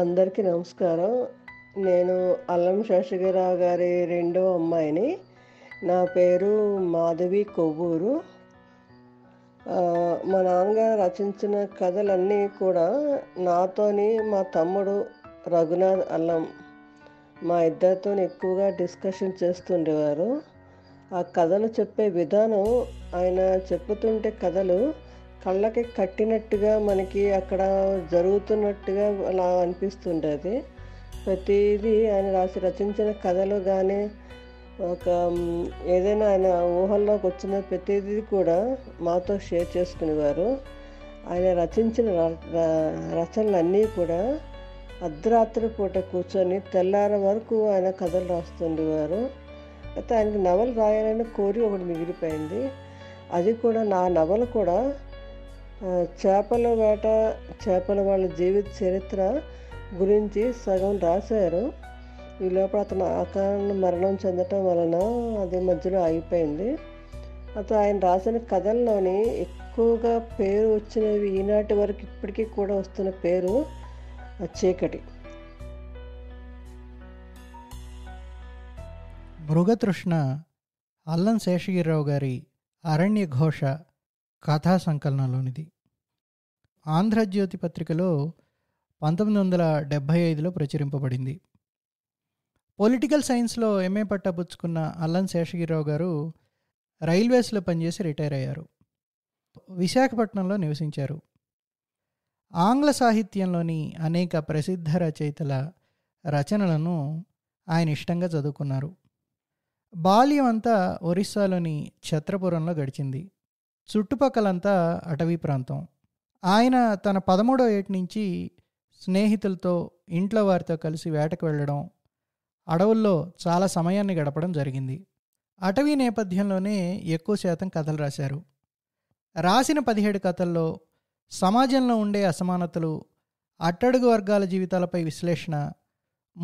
అందరికీ నమస్కారం నేను అల్లం శేషగిరావు గారి రెండో అమ్మాయిని నా పేరు మాధవి కొవ్వూరు మా నాన్నగారు రచించిన కథలన్నీ కూడా నాతోని మా తమ్ముడు రఘునాథ్ అల్లం మా ఇద్దరితో ఎక్కువగా డిస్కషన్ చేస్తుండేవారు ఆ కథలు చెప్పే విధానం ఆయన చెప్పుతుంటే కథలు కళ్ళకి కట్టినట్టుగా మనకి అక్కడ జరుగుతున్నట్టుగా అలా అనిపిస్తుండేది ప్రతిదీ ఆయన రాసి రచించిన కథలు కానీ ఒక ఏదైనా ఆయన ఊహల్లోకి వచ్చిన ప్రతిదీ కూడా మాతో షేర్ చేసుకునేవారు ఆయన రచించిన రచనలన్నీ కూడా అర్ధరాత్రి పూట కూర్చొని తెల్లార వరకు ఆయన కథలు రాస్తుండేవారు అయితే ఆయనకి నవలు రాయాలని కోరి ఒకటి మిగిలిపోయింది అది కూడా నా నవల కూడా చేపల వేట చేపల వాళ్ళ జీవిత చరిత్ర గురించి సగం రాశారు ఈ లోపల అతను ఆకారణ మరణం చెందటం వలన అది మధ్యలో ఆగిపోయింది అతను ఆయన రాసిన కథల్లోని ఎక్కువగా పేరు వచ్చినవి ఈనాటి వరకు ఇప్పటికీ కూడా వస్తున్న పేరు చీకటి మృగతృష్ణ అల్లం శేషగిరిరావు గారి అరణ్య ఘోష కథా సంకలనంలోనిది ఆంధ్రజ్యోతి పత్రికలో పంతొమ్మిది వందల డెబ్భై ఐదులో ప్రచురింపబడింది పొలిటికల్ సైన్స్లో ఎంఏ పట్టపుచ్చుకున్న అల్లం శేషగిరిరావు గారు రైల్వేస్లో పనిచేసి రిటైర్ అయ్యారు విశాఖపట్నంలో నివసించారు ఆంగ్ల సాహిత్యంలోని అనేక ప్రసిద్ధ రచయితల రచనలను ఆయన ఇష్టంగా చదువుకున్నారు బాల్యం అంతా ఒరిస్సాలోని ఛత్రపురంలో గడిచింది చుట్టుపక్కలంతా అటవీ ప్రాంతం ఆయన తన పదమూడో ఏటి నుంచి స్నేహితులతో ఇంట్లో వారితో కలిసి వేటకు వెళ్ళడం అడవుల్లో చాలా సమయాన్ని గడపడం జరిగింది అటవీ నేపథ్యంలోనే ఎక్కువ శాతం కథలు రాశారు రాసిన పదిహేడు కథల్లో సమాజంలో ఉండే అసమానతలు అట్టడుగు వర్గాల జీవితాలపై విశ్లేషణ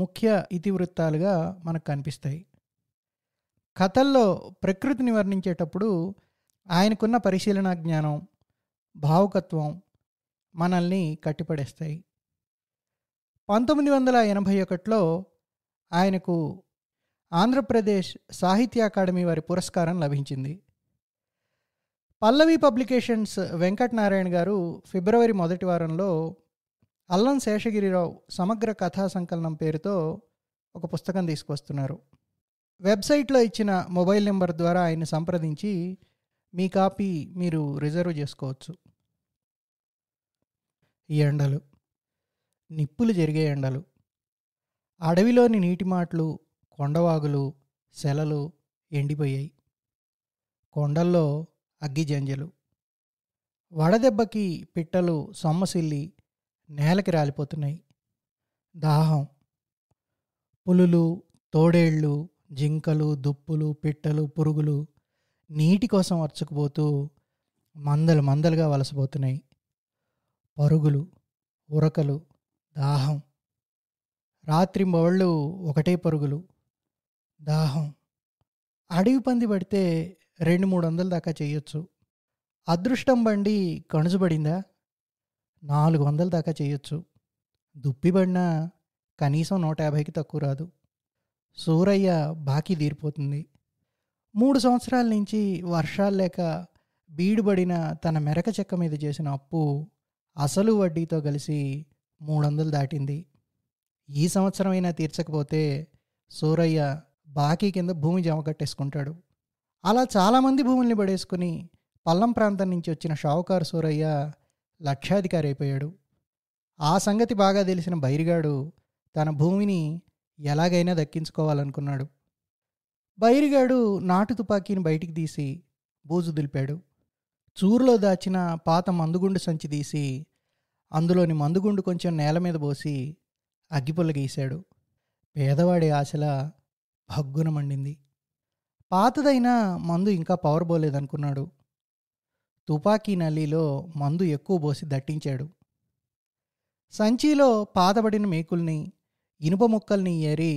ముఖ్య ఇతివృత్తాలుగా మనకు కనిపిస్తాయి కథల్లో ప్రకృతిని వర్ణించేటప్పుడు ఆయనకున్న పరిశీలన జ్ఞానం భావుకత్వం మనల్ని కట్టిపడేస్తాయి పంతొమ్మిది వందల ఎనభై ఒకటిలో ఆయనకు ఆంధ్రప్రదేశ్ సాహిత్య అకాడమీ వారి పురస్కారం లభించింది పల్లవి పబ్లికేషన్స్ వెంకటనారాయణ గారు ఫిబ్రవరి మొదటి వారంలో అల్లం శేషగిరిరావు సమగ్ర కథా సంకలనం పేరుతో ఒక పుస్తకం తీసుకొస్తున్నారు వెబ్సైట్లో ఇచ్చిన మొబైల్ నెంబర్ ద్వారా ఆయన సంప్రదించి మీ కాపీ మీరు రిజర్వ్ చేసుకోవచ్చు ఈ ఎండలు నిప్పులు జరిగే ఎండలు అడవిలోని నీటి మాటలు కొండవాగులు సెలలు ఎండిపోయాయి కొండల్లో అగ్గి జంజలు వడదెబ్బకి పిట్టలు సొమ్మసిల్లి నేలకి రాలిపోతున్నాయి దాహం పులులు తోడేళ్ళు జింకలు దుప్పులు పిట్టలు పురుగులు నీటి కోసం అర్చుకుపోతూ మందలు మందలుగా వలసపోతున్నాయి పరుగులు ఉరకలు దాహం రాత్రి మొవళ్ళు ఒకటే పరుగులు దాహం అడవి పంది పడితే రెండు మూడు వందల దాకా చేయొచ్చు అదృష్టం బండి కణుజుబడిందా నాలుగు వందల దాకా చేయొచ్చు దుప్పి కనీసం నూట యాభైకి తక్కువ రాదు సూరయ్య బాకీ తీరిపోతుంది మూడు సంవత్సరాల నుంచి వర్షాలు లేక బీడుబడిన తన మెరక చెక్క మీద చేసిన అప్పు అసలు వడ్డీతో కలిసి మూడు వందలు దాటింది ఈ సంవత్సరమైనా తీర్చకపోతే సూరయ్య బాకీ కింద భూమి జమ కట్టేసుకుంటాడు అలా చాలామంది భూముల్ని పడేసుకుని పల్లం ప్రాంతం నుంచి వచ్చిన షావుకారు సూరయ్య లక్షాధికారి అయిపోయాడు ఆ సంగతి బాగా తెలిసిన బైరిగాడు తన భూమిని ఎలాగైనా దక్కించుకోవాలనుకున్నాడు బైరిగాడు నాటు తుపాకీని బయటికి తీసి బూజు దులిపాడు చూరులో దాచిన పాత మందుగుండు సంచి తీసి అందులోని మందుగుండు కొంచెం నేల మీద పోసి అగ్గిపుల్ల గీశాడు పేదవాడి ఆశల భగ్గున మండింది పాతదైన మందు ఇంకా పవర్ పోలేదనుకున్నాడు తుపాకీ నల్లీలో మందు ఎక్కువ పోసి దట్టించాడు సంచిలో పాతబడిన మేకుల్ని ఇనుప ముక్కల్ని ఏరి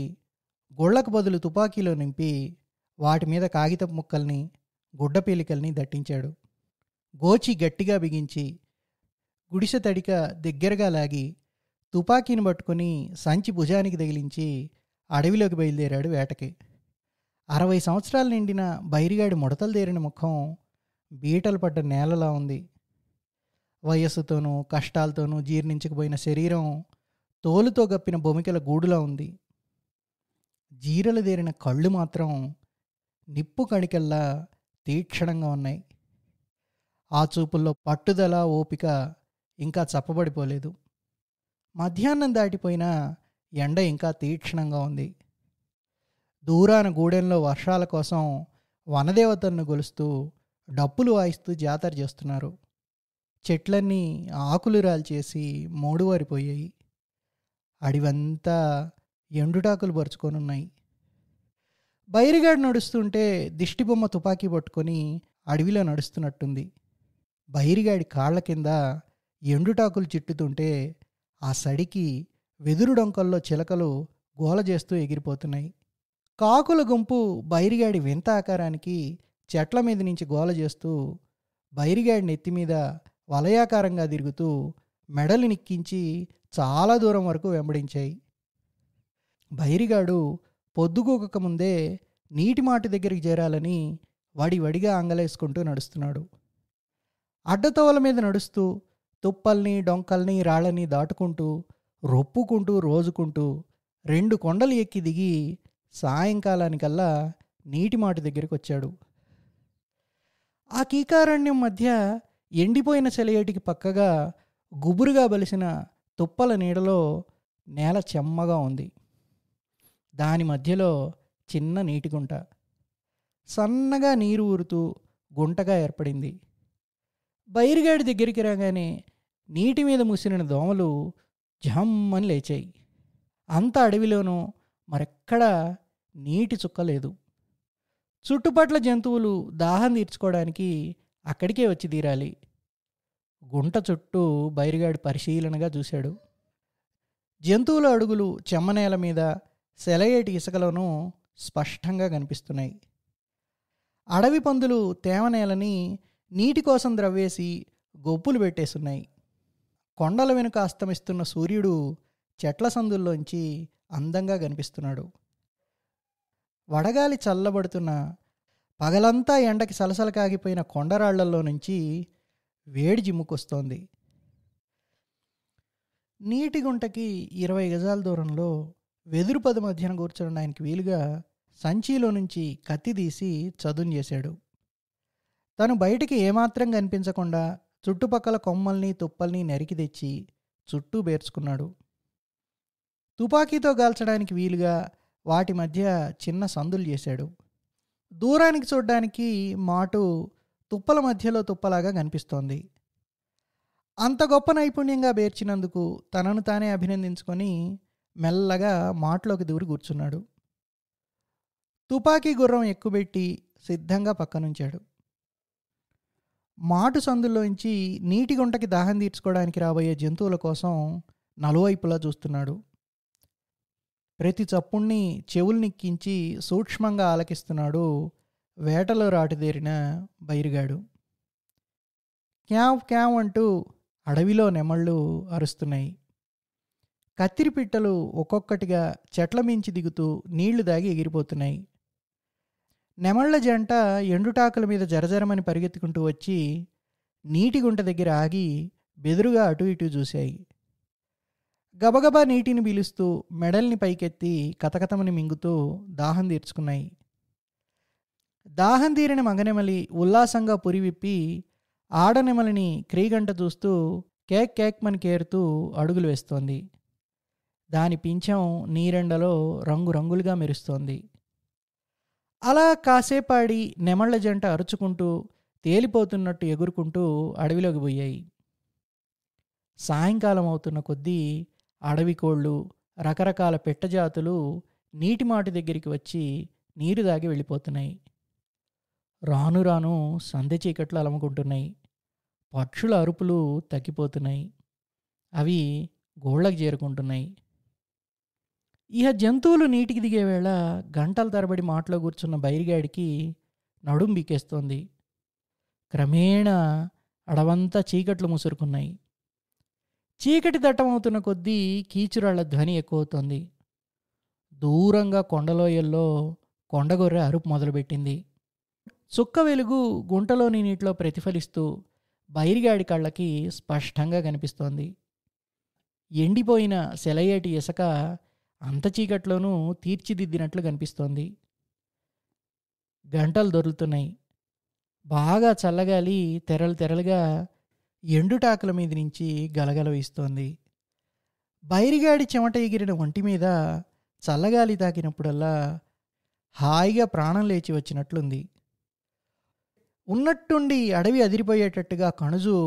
గుళ్లకు బదులు తుపాకీలో నింపి వాటి మీద కాగితపు ముక్కల్ని గుడ్డ దట్టించాడు గోచి గట్టిగా బిగించి గుడిసె తడిక దగ్గరగా లాగి తుపాకీని పట్టుకుని సంచి భుజానికి తగిలించి అడవిలోకి బయలుదేరాడు వేటకి అరవై సంవత్సరాలు నిండిన బైరిగాడి ముడతలు తేరిన ముఖం బీటలు పడ్డ నేలలా ఉంది వయస్సుతోనూ కష్టాలతోనూ జీర్ణించకపోయిన శరీరం తోలుతో గప్పిన భూమికల గూడులా ఉంది జీరలుదేరిన కళ్ళు మాత్రం నిప్పు కణికల్లా తీక్షణంగా ఉన్నాయి ఆ చూపుల్లో పట్టుదల ఓపిక ఇంకా చప్పబడిపోలేదు మధ్యాహ్నం దాటిపోయిన ఎండ ఇంకా తీక్షణంగా ఉంది దూరాన గూడెంలో వర్షాల కోసం వనదేవతలను గొలుస్తూ డప్పులు వాయిస్తూ జాతర చేస్తున్నారు చెట్లన్నీ ఆకులు రాల్చేసి మోడువారిపోయాయి అడివంతా ఎండుటాకులు పరుచుకొని ఉన్నాయి బైరిగాడు నడుస్తుంటే దిష్టిబొమ్మ తుపాకీ పట్టుకొని అడవిలో నడుస్తున్నట్టుంది బైరిగాడి కాళ్ళ కింద ఎండుటాకులు చిట్టుతుంటే ఆ సడికి వెదురు డొంకల్లో చిలకలు గోల చేస్తూ ఎగిరిపోతున్నాయి కాకుల గుంపు బైరిగాడి వింత ఆకారానికి చెట్ల మీద నుంచి గోల చేస్తూ బైరిగాడి నెత్తి మీద వలయాకారంగా తిరుగుతూ మెడలు నిక్కించి చాలా దూరం వరకు వెంబడించాయి భైరిగాడు పొద్దుగోకముందే నీటి మాటి దగ్గరికి చేరాలని వడి వడిగా అంగలేసుకుంటూ నడుస్తున్నాడు అడ్డతోవల మీద నడుస్తూ తుప్పల్ని డొంకల్ని రాళ్ళని దాటుకుంటూ రొప్పుకుంటూ రోజుకుంటూ రెండు కొండలు ఎక్కి దిగి సాయంకాలానికల్లా నీటి మాటి దగ్గరికి వచ్చాడు ఆ కీకారణ్యం మధ్య ఎండిపోయిన చెలయేటికి పక్కగా గుబురుగా బలిసిన తుప్పల నీడలో నేల చెమ్మగా ఉంది దాని మధ్యలో చిన్న నీటి గుంట సన్నగా నీరు ఊరుతూ గుంటగా ఏర్పడింది బైరుగాడి దగ్గరికి రాగానే నీటి మీద ముసిరిన దోమలు జమ్మని లేచాయి అంత అడవిలోనూ మరెక్కడా నీటి చుక్కలేదు చుట్టుపట్ల జంతువులు దాహం తీర్చుకోవడానికి అక్కడికే వచ్చి తీరాలి గుంట చుట్టూ బైరుగాడి పరిశీలనగా చూశాడు జంతువుల అడుగులు చెమ్మనేల మీద సెలయేటి ఇసుకలోనూ స్పష్టంగా కనిపిస్తున్నాయి అడవి పందులు తేమనేలని నీటి కోసం ద్రవ్వేసి గొప్పులు పెట్టేస్తున్నాయి కొండల వెనుక అస్తమిస్తున్న సూర్యుడు చెట్ల సందుల్లోంచి అందంగా కనిపిస్తున్నాడు వడగాలి చల్లబడుతున్న పగలంతా ఎండకి సలసల కాగిపోయిన కొండరాళ్లలో నుంచి వేడి జిమ్ముకొస్తోంది నీటి గుంటకి ఇరవై గజాల దూరంలో వెదురు పదం మధ్యన కూర్చున్న ఆయనకి వీలుగా సంచిలో నుంచి కత్తి తీసి చదును చేశాడు తను బయటికి ఏమాత్రం కనిపించకుండా చుట్టుపక్కల కొమ్మల్ని తుప్పల్ని నరికి తెచ్చి చుట్టూ బేర్చుకున్నాడు తుపాకీతో గాల్చడానికి వీలుగా వాటి మధ్య చిన్న సందులు చేశాడు దూరానికి చూడ్డానికి మాటు తుప్పల మధ్యలో తుప్పలాగా కనిపిస్తోంది అంత గొప్ప నైపుణ్యంగా బేర్చినందుకు తనను తానే అభినందించుకొని మెల్లగా మాటలోకి దూరి కూర్చున్నాడు తుపాకీ గుర్రం ఎక్కుబెట్టి సిద్ధంగా పక్కనుంచాడు మాటు సందులోంచి నీటి గుంటకి దాహం తీర్చుకోవడానికి రాబోయే జంతువుల కోసం నలువైపులా చూస్తున్నాడు ప్రతి చప్పుణ్ణి చెవుల్నిక్కించి సూక్ష్మంగా ఆలకిస్తున్నాడు వేటలో రాటుదేరిన బైరుగాడు క్యావ్ క్యావ్ అంటూ అడవిలో నెమళ్ళు అరుస్తున్నాయి కత్తిరిపిట్టలు ఒక్కొక్కటిగా చెట్ల మించి దిగుతూ నీళ్లు దాగి ఎగిరిపోతున్నాయి నెమళ్ల జంట ఎండుటాకుల మీద జరజరమని పరిగెత్తుకుంటూ వచ్చి నీటి గుంట దగ్గర ఆగి బెదురుగా అటు ఇటు చూశాయి గబగబా నీటిని పీలుస్తూ మెడల్ని పైకెత్తి కతకతమని మింగుతూ దాహం తీర్చుకున్నాయి దాహం తీరిన మగనెమలి ఉల్లాసంగా పురివిప్పి ఆడనెమలిని క్రీగంట చూస్తూ కేక్ కేక్ మని కేరుతూ అడుగులు వేస్తోంది దాని పించం నీరెండలో రంగురంగులుగా మెరుస్తోంది అలా కాసేపాడి నెమళ్ల జంట అరుచుకుంటూ తేలిపోతున్నట్టు ఎగురుకుంటూ అడవిలోకి పోయాయి సాయంకాలం అవుతున్న కొద్దీ అడవి కోళ్ళు రకరకాల పెట్టజాతులు నీటి దగ్గరికి వచ్చి నీరు దాగి వెళ్ళిపోతున్నాయి రాను రాను సంధ్య చీకట్లు అలముకుంటున్నాయి పక్షుల అరుపులు తగ్గిపోతున్నాయి అవి గోళ్ళకు చేరుకుంటున్నాయి ఇహ జంతువులు నీటికి దిగే వేళ గంటల తరబడి మాటలో కూర్చున్న బైరిగాడికి నడుం బీకేస్తోంది క్రమేణా అడవంతా చీకట్లు ముసురుకున్నాయి చీకటి దట్టమవుతున్న కొద్దీ కీచురాళ్ల ధ్వని ఎక్కువవుతోంది దూరంగా కొండలోయల్లో కొండగొర్రె అరుపు మొదలుపెట్టింది చుక్క వెలుగు గుంటలోని నీటిలో ప్రతిఫలిస్తూ బైరిగాడి కళ్ళకి స్పష్టంగా కనిపిస్తోంది ఎండిపోయిన సెలయేటి ఇసక అంత చీకట్లోనూ తీర్చిదిద్దినట్లు కనిపిస్తోంది గంటలు దొరులుతున్నాయి బాగా చల్లగాలి తెరలు తెరలుగా ఎండుటాకుల మీద నుంచి గలగల వీస్తోంది బైరిగాడి చెమట ఎగిరిన ఒంటి మీద చల్లగాలి తాకినప్పుడల్లా హాయిగా ప్రాణం లేచి వచ్చినట్లుంది ఉన్నట్టుండి అడవి అదిరిపోయేటట్టుగా కణుజు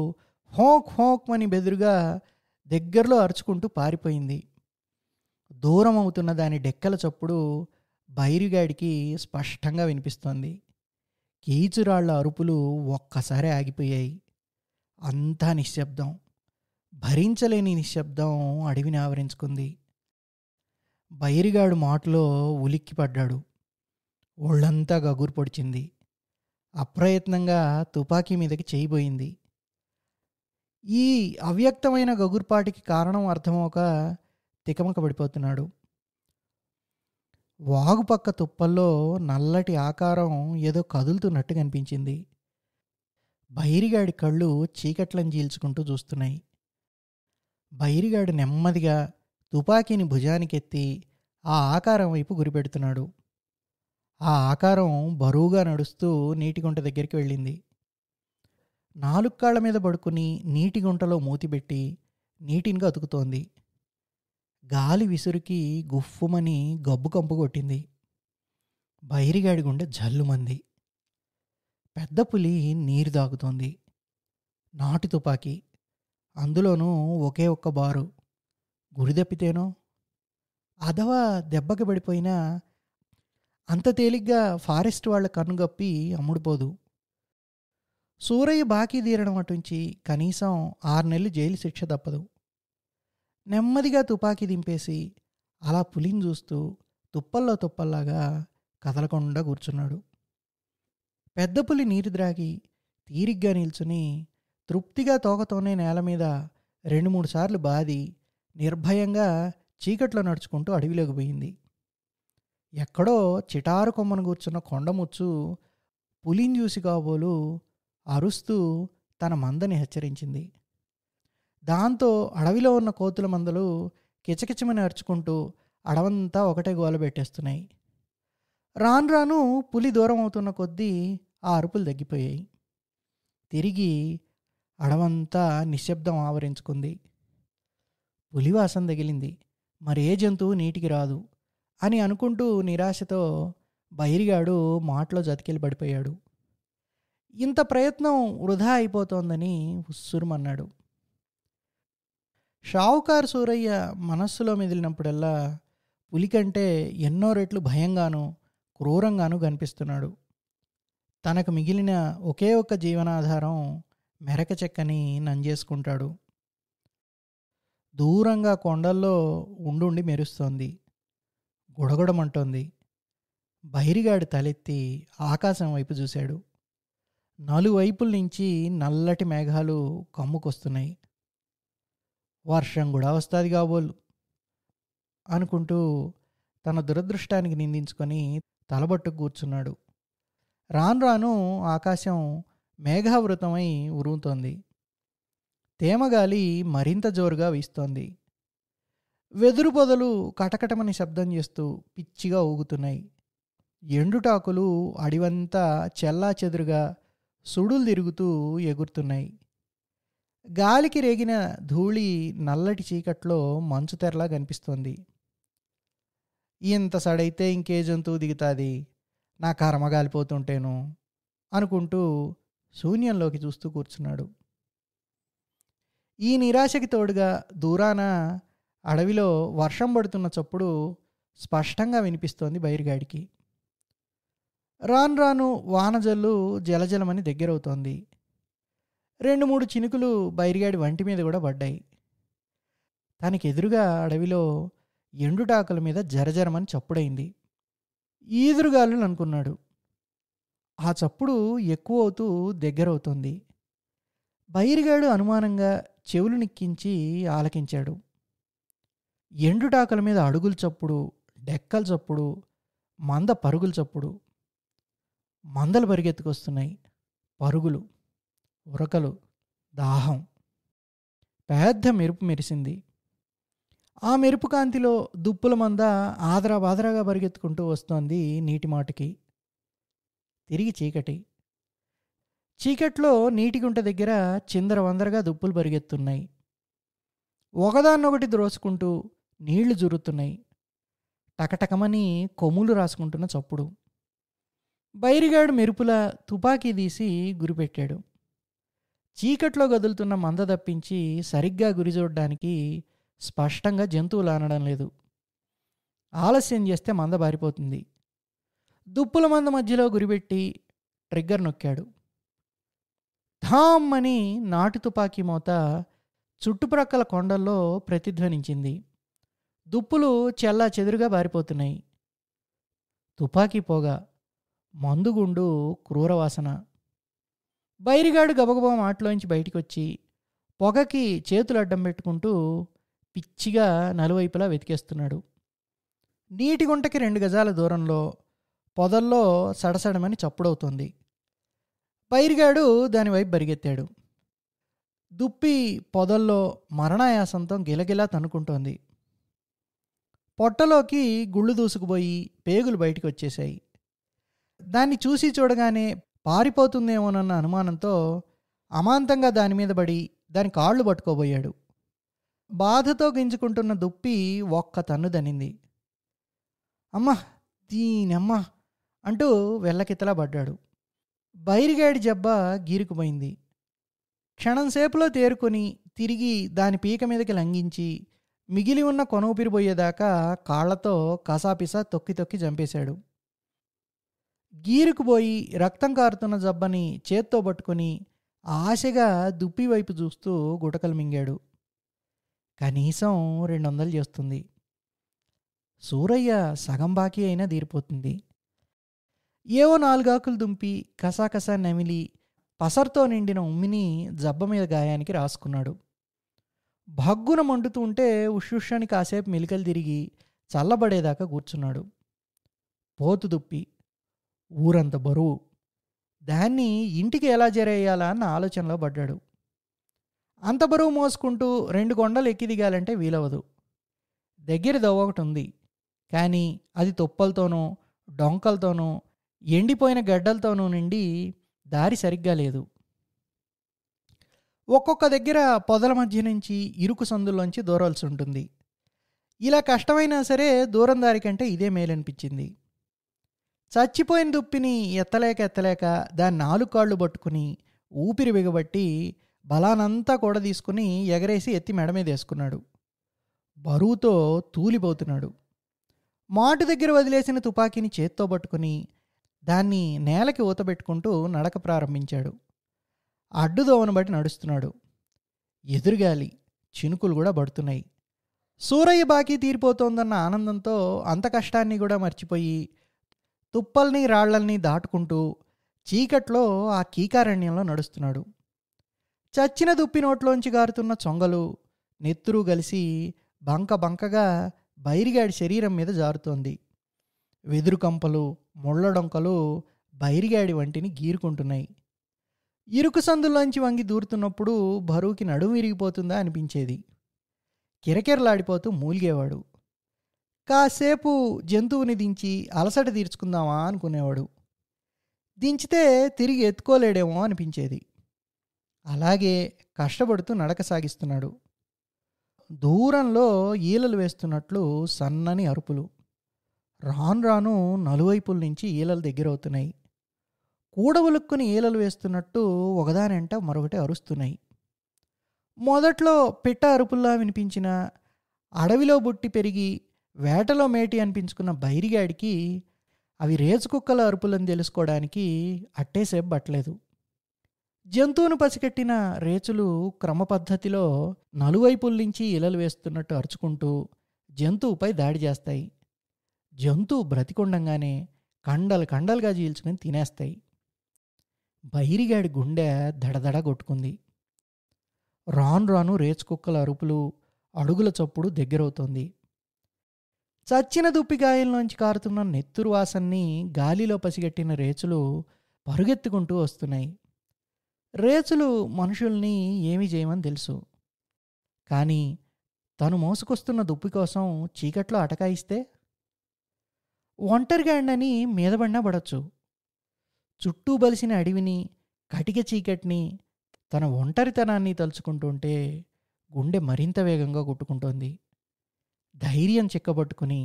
హోంక్ హోక్ అని బెదురుగా దగ్గరలో అరుచుకుంటూ పారిపోయింది దూరం అవుతున్న దాని డెక్కల చప్పుడు బైరుగాడికి స్పష్టంగా వినిపిస్తోంది కీచురాళ్ల అరుపులు ఒక్కసారి ఆగిపోయాయి అంతా నిశ్శబ్దం భరించలేని నిశ్శబ్దం అడవిని ఆవరించుకుంది బైరిగాడు మాటలో ఉలిక్కిపడ్డాడు ఒళ్ళంతా గగురు పొడిచింది అప్రయత్నంగా తుపాకీ మీదకి చేయిపోయింది ఈ అవ్యక్తమైన గగుర్పాటికి కారణం అర్థమవుక తికమక పడిపోతున్నాడు వాగుపక్క తుప్పల్లో నల్లటి ఆకారం ఏదో కదులుతున్నట్టు కనిపించింది బైరిగాడి కళ్ళు చీకట్లను జీల్చుకుంటూ చూస్తున్నాయి బైరిగాడు నెమ్మదిగా తుపాకీని భుజానికెత్తి ఆ ఆకారం వైపు గురిపెడుతున్నాడు ఆ ఆకారం బరువుగా నడుస్తూ నీటిగుంట దగ్గరికి వెళ్ళింది నాలుగు కాళ్ళ మీద పడుకుని నీటిగుంటలో మూతిపెట్టి నీటిని అతుకుతోంది గాలి విసురుకి గుఫ్ఫుమని గబ్బు కంపు కొట్టింది బైరిగాడి గుండె జల్లుమంది పెద్ద పులి నీరు తాగుతోంది నాటి తుపాకీ అందులోనూ ఒకే ఒక్క బారు గురి తప్పితేనో దెబ్బకి పడిపోయినా అంత తేలిగ్గా ఫారెస్ట్ వాళ్ళ కన్నుగప్పి అమ్ముడుపోదు సూరయ్య బాకీ తీరడం అటుంచి కనీసం ఆరు నెలలు జైలు శిక్ష తప్పదు నెమ్మదిగా తుపాకీ దింపేసి అలా పులిని చూస్తూ తుప్పల్లో తుప్పల్లాగా కదలకుండా కూర్చున్నాడు పెద్ద పులి నీరు ద్రాగి తీరిగ్గా నిల్చుని తృప్తిగా తోకతోనే నేల మీద రెండు మూడు సార్లు బాది నిర్భయంగా చీకట్లో నడుచుకుంటూ అడవిలోకి పోయింది ఎక్కడో చిటారు కొమ్మను కూర్చున్న కొండముచ్చు పులిని చూసి కాబోలు అరుస్తూ తన మందని హెచ్చరించింది దాంతో అడవిలో ఉన్న కోతుల మందలు కిచకిచమని అరుచుకుంటూ అడవంతా ఒకటే గోల పెట్టేస్తున్నాయి రాను రాను పులి దూరం అవుతున్న కొద్దీ ఆ అరుపులు తగ్గిపోయాయి తిరిగి అడవంతా నిశ్శబ్దం ఆవరించుకుంది పులివాసం తగిలింది మరే జంతువు నీటికి రాదు అని అనుకుంటూ నిరాశతో బైరిగాడు మాటలో జతికెళ్ళి పడిపోయాడు ఇంత ప్రయత్నం వృధా అయిపోతోందని ఉస్సురుమన్నాడు షావుకార్ సూరయ్య మనస్సులో మెదిలినప్పుడల్లా పులికంటే ఎన్నో రెట్లు భయంగానూ క్రూరంగానూ కనిపిస్తున్నాడు తనకు మిగిలిన ఒకే ఒక్క జీవనాధారం మెరక చెక్కని నంజేసుకుంటాడు దూరంగా కొండల్లో ఉండుండి మెరుస్తోంది గుడగుడమంటోంది బైరిగాడి తలెత్తి ఆకాశం వైపు చూశాడు నలువైపుల నుంచి నల్లటి మేఘాలు కమ్ముకొస్తున్నాయి వర్షం కూడా వస్తుంది కాబోలు అనుకుంటూ తన దురదృష్టానికి నిందించుకొని తలబట్టు కూర్చున్నాడు రాను రాను ఆకాశం మేఘావృతమై ఉరుగుతోంది తేమగాలి మరింత జోరుగా వీస్తోంది వెదురు పొదలు కటకటమని శబ్దం చేస్తూ పిచ్చిగా ఊగుతున్నాయి ఎండుటాకులు అడివంతా చెల్లా చెదురుగా సుడులు తిరుగుతూ ఎగురుతున్నాయి గాలికి రేగిన ధూళి నల్లటి చీకట్లో మంచు తెరలా కనిపిస్తోంది ఇంత సడైతే ఇంకే జంతువు దిగుతుంది నా కర్మ గాలిపోతుంటేను అనుకుంటూ శూన్యంలోకి చూస్తూ కూర్చున్నాడు ఈ నిరాశకి తోడుగా దూరాన అడవిలో వర్షం పడుతున్న చప్పుడు స్పష్టంగా వినిపిస్తోంది బైరుగాడికి రాను రాను వానజల్లు జలజలమని దగ్గరవుతోంది రెండు మూడు చినుకులు బైరిగాడి వంటి మీద కూడా పడ్డాయి తనకి ఎదురుగా అడవిలో ఎండుటాకుల మీద జరజరమని చప్పుడైంది ఈదురుగాలు అనుకున్నాడు ఆ చప్పుడు ఎక్కువ అవుతూ దగ్గరవుతోంది బైరిగాడు అనుమానంగా చెవులు నిక్కించి ఆలకించాడు ఎండుటాకుల మీద అడుగుల చప్పుడు డెక్కల చప్పుడు మంద పరుగుల చప్పుడు మందలు పరిగెత్తుకొస్తున్నాయి పరుగులు ఉరకలు దాహం పెద్ద మెరుపు మెరిసింది ఆ మెరుపు కాంతిలో దుప్పుల మంద ఆదరా బాదరాగా పరిగెత్తుకుంటూ వస్తోంది నీటి మాటకి తిరిగి చీకటి చీకట్లో నీటిగుంట దగ్గర చిందర వందరగా దుప్పులు పరిగెత్తున్నాయి ఒకదాన్నొకటి ద్రోసుకుంటూ నీళ్లు జురుతున్నాయి టకటకమని కొమ్ములు రాసుకుంటున్న చప్పుడు బైరిగాడు మెరుపుల తుపాకీ తీసి గురిపెట్టాడు చీకట్లో కదులుతున్న మంద తప్పించి సరిగ్గా గురి చూడడానికి స్పష్టంగా జంతువులు ఆనడం లేదు ఆలస్యం చేస్తే మంద బారిపోతుంది దుప్పుల మంద మధ్యలో గురిపెట్టి ట్రిగ్గర్ నొక్కాడు థామ్ అని నాటు తుపాకీ మోత చుట్టుప్రక్కల కొండల్లో ప్రతిధ్వనించింది దుప్పులు చెల్లా చెదురుగా బారిపోతున్నాయి తుపాకీ పోగా మందుగుండు క్రూరవాసన బైరిగాడు గబగబా మాటలోంచి బయటికి వచ్చి పొగకి చేతులు అడ్డం పెట్టుకుంటూ పిచ్చిగా నలువైపులా వెతికేస్తున్నాడు నీటి గుంటకి రెండు గజాల దూరంలో పొదల్లో సడసడమని చప్పుడవుతోంది పైరిగాడు దానివైపు బరిగెత్తాడు దుప్పి పొదల్లో మరణాయాసంతో గిలగిలా తనుకుంటోంది పొట్టలోకి గుళ్ళు దూసుకుపోయి పేగులు బయటికి వచ్చేశాయి దాన్ని చూసి చూడగానే పారిపోతుందేమోనన్న అనుమానంతో అమాంతంగా దాని మీద పడి దాని కాళ్ళు పట్టుకోబోయాడు బాధతో గింజుకుంటున్న దుప్పి ఒక్క తన్ను దనింది అమ్మా దీనమ్మా అంటూ వెళ్ళకిత్తలా పడ్డాడు బైరిగాడి జబ్బ గీరుకుపోయింది క్షణంసేపులో తేరుకొని తిరిగి దాని పీక మీదకి లంఘించి మిగిలి ఉన్న కొనూపిరిపోయేదాకా కాళ్లతో కసాపిసా తొక్కి తొక్కి చంపేశాడు గీరుకుపోయి రక్తం కారుతున్న జబ్బని చేత్తో పట్టుకుని ఆశగా దుప్పి వైపు చూస్తూ గుటకలు మింగాడు కనీసం రెండు వందలు చేస్తుంది సూరయ్య సగం బాకీ అయినా తీరిపోతుంది ఏవో నాలుగాకులు దుంపి కసాకసా నమిలి పసర్తో నిండిన ఉమ్మిని జబ్బ మీద గాయానికి రాసుకున్నాడు భగ్గున మండుతూ ఉంటే ఉష్యుష్యాన్ని కాసేపు మెలికలు తిరిగి చల్లబడేదాకా కూర్చున్నాడు పోతు దుప్పి ఊరంత బరువు దాన్ని ఇంటికి ఎలా జరేయాలా అన్న ఆలోచనలో పడ్డాడు అంత బరువు మోసుకుంటూ రెండు కొండలు ఎక్కి దిగాలంటే వీలవదు దగ్గర దవ్వ ఒకటి ఉంది కానీ అది తొప్పలతోనూ డొంకలతోనూ ఎండిపోయిన గడ్డలతోనూ నిండి దారి సరిగ్గా లేదు ఒక్కొక్క దగ్గర పొదల మధ్య నుంచి ఇరుకు సందుల్లోంచి దూరాల్సి ఉంటుంది ఇలా కష్టమైనా సరే దూరం దారి కంటే ఇదే మేలనిపించింది చచ్చిపోయిన దుప్పిని ఎత్తలేక ఎత్తలేక దాని నాలుగు కాళ్ళు పట్టుకుని ఊపిరి బిగబట్టి బలానంతా కూడా తీసుకుని ఎగరేసి ఎత్తి మెడ మీద వేసుకున్నాడు బరువుతో తూలిపోతున్నాడు మాటు దగ్గర వదిలేసిన తుపాకీని చేత్తో పట్టుకుని దాన్ని నేలకి ఊతబెట్టుకుంటూ నడక ప్రారంభించాడు అడ్డు బట్టి నడుస్తున్నాడు ఎదురుగాలి చినుకులు కూడా పడుతున్నాయి సూరయ్య బాకీ తీరిపోతోందన్న ఆనందంతో అంత కష్టాన్ని కూడా మర్చిపోయి తుప్పల్ని రాళ్లల్ని దాటుకుంటూ చీకట్లో ఆ కీకారణ్యంలో నడుస్తున్నాడు చచ్చిన దుప్పి నోట్లోంచి గారుతున్న చొంగలు నెత్తురు కలిసి బంక బంకగా బైరిగాడి శరీరం మీద జారుతోంది వెదురు కంపలు ముళ్ళడొంకలు బైరిగాడి వంటిని గీరుకుంటున్నాయి ఇరుకు సందులోంచి వంగి దూరుతున్నప్పుడు బరువుకి నడుము విరిగిపోతుందా అనిపించేది కిరకిరలాడిపోతూ మూలిగేవాడు కాసేపు జంతువుని దించి అలసట తీర్చుకుందామా అనుకునేవాడు దించితే తిరిగి ఎత్తుకోలేడేమో అనిపించేది అలాగే కష్టపడుతూ నడక సాగిస్తున్నాడు దూరంలో ఈలలు వేస్తున్నట్లు సన్నని అరుపులు రాను రాను నలువైపుల నుంచి ఈలలు దగ్గరవుతున్నాయి కూడవలుక్కుని ఈలలు వేస్తున్నట్టు ఒకదానంట మరొకటి అరుస్తున్నాయి మొదట్లో పిట్ట అరుపుల్లా వినిపించిన అడవిలో బుట్టి పెరిగి వేటలో మేటి అనిపించుకున్న బైరిగాడికి అవి కుక్కల అరుపులను తెలుసుకోవడానికి అట్టేసేపు పట్టలేదు జంతువును పసిగట్టిన రేచులు క్రమ పద్ధతిలో నలువైపుల నుంచి ఇలలు వేస్తున్నట్టు అరుచుకుంటూ జంతువుపై దాడి చేస్తాయి జంతువు బ్రతికుండంగానే కండలు కండలుగా జీల్చుకుని తినేస్తాయి బైరిగాడి గుండె దడదడ కొట్టుకుంది రాను రాను కుక్కల అరుపులు అడుగుల చప్పుడు దగ్గరవుతోంది చచ్చిన దుప్పిగాయల్లోంచి కారుతున్న నెత్తురు వాసన్ని గాలిలో పసిగట్టిన రేచులు పరుగెత్తుకుంటూ వస్తున్నాయి రేచులు మనుషుల్ని ఏమి చేయమని తెలుసు కానీ తను మోసుకొస్తున్న దుప్పి కోసం చీకట్లో అటకాయిస్తే ఒంటరిగా అండని మీదబడినా పడచ్చు చుట్టూ బలిసిన అడవిని కటిక చీకటిని తన ఒంటరితనాన్ని తలుచుకుంటుంటే గుండె మరింత వేగంగా కొట్టుకుంటోంది ధైర్యం చిక్కబట్టుకుని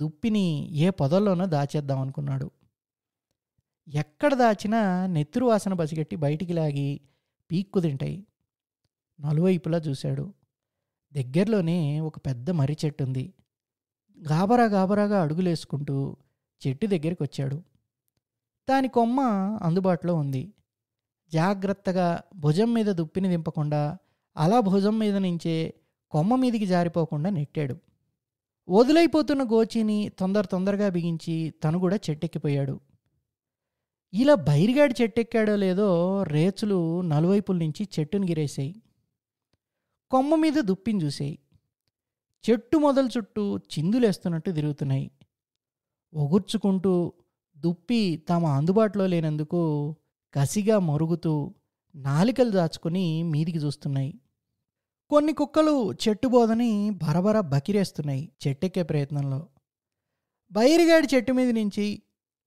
దుప్పిని ఏ పొదల్లోనో దాచేద్దాం అనుకున్నాడు ఎక్కడ దాచినా నెత్తురు వాసన పసిగట్టి బయటికి లాగి పీక్కు తింటాయి నలువైపులా చూశాడు దగ్గరలోనే ఒక పెద్ద మర్రి చెట్టు ఉంది గాబరా గాబరాగా అడుగులేసుకుంటూ చెట్టు దగ్గరికి వచ్చాడు దాని కొమ్మ అందుబాటులో ఉంది జాగ్రత్తగా భుజం మీద దుప్పిని దింపకుండా అలా భుజం మీద నుంచే కొమ్మ మీదికి జారిపోకుండా నెట్టాడు వదిలైపోతున్న గోచిని తొందర తొందరగా బిగించి తను కూడా చెట్టెక్కిపోయాడు ఇలా బైరిగాడి చెట్టెక్కాడో లేదో రేచులు నలువైపుల నుంచి చెట్టును గిరేసాయి కొమ్మ మీద దుప్పిని చూసాయి చెట్టు మొదల చుట్టూ చిందులేస్తున్నట్టు తిరుగుతున్నాయి ఒగుర్చుకుంటూ దుప్పి తమ అందుబాటులో లేనందుకు కసిగా మరుగుతూ నాలికలు దాచుకుని మీదికి చూస్తున్నాయి కొన్ని కుక్కలు చెట్టు బోధని బరబర బకిరేస్తున్నాయి చెట్టెక్కే ప్రయత్నంలో బైరిగాడి చెట్టు మీద నుంచి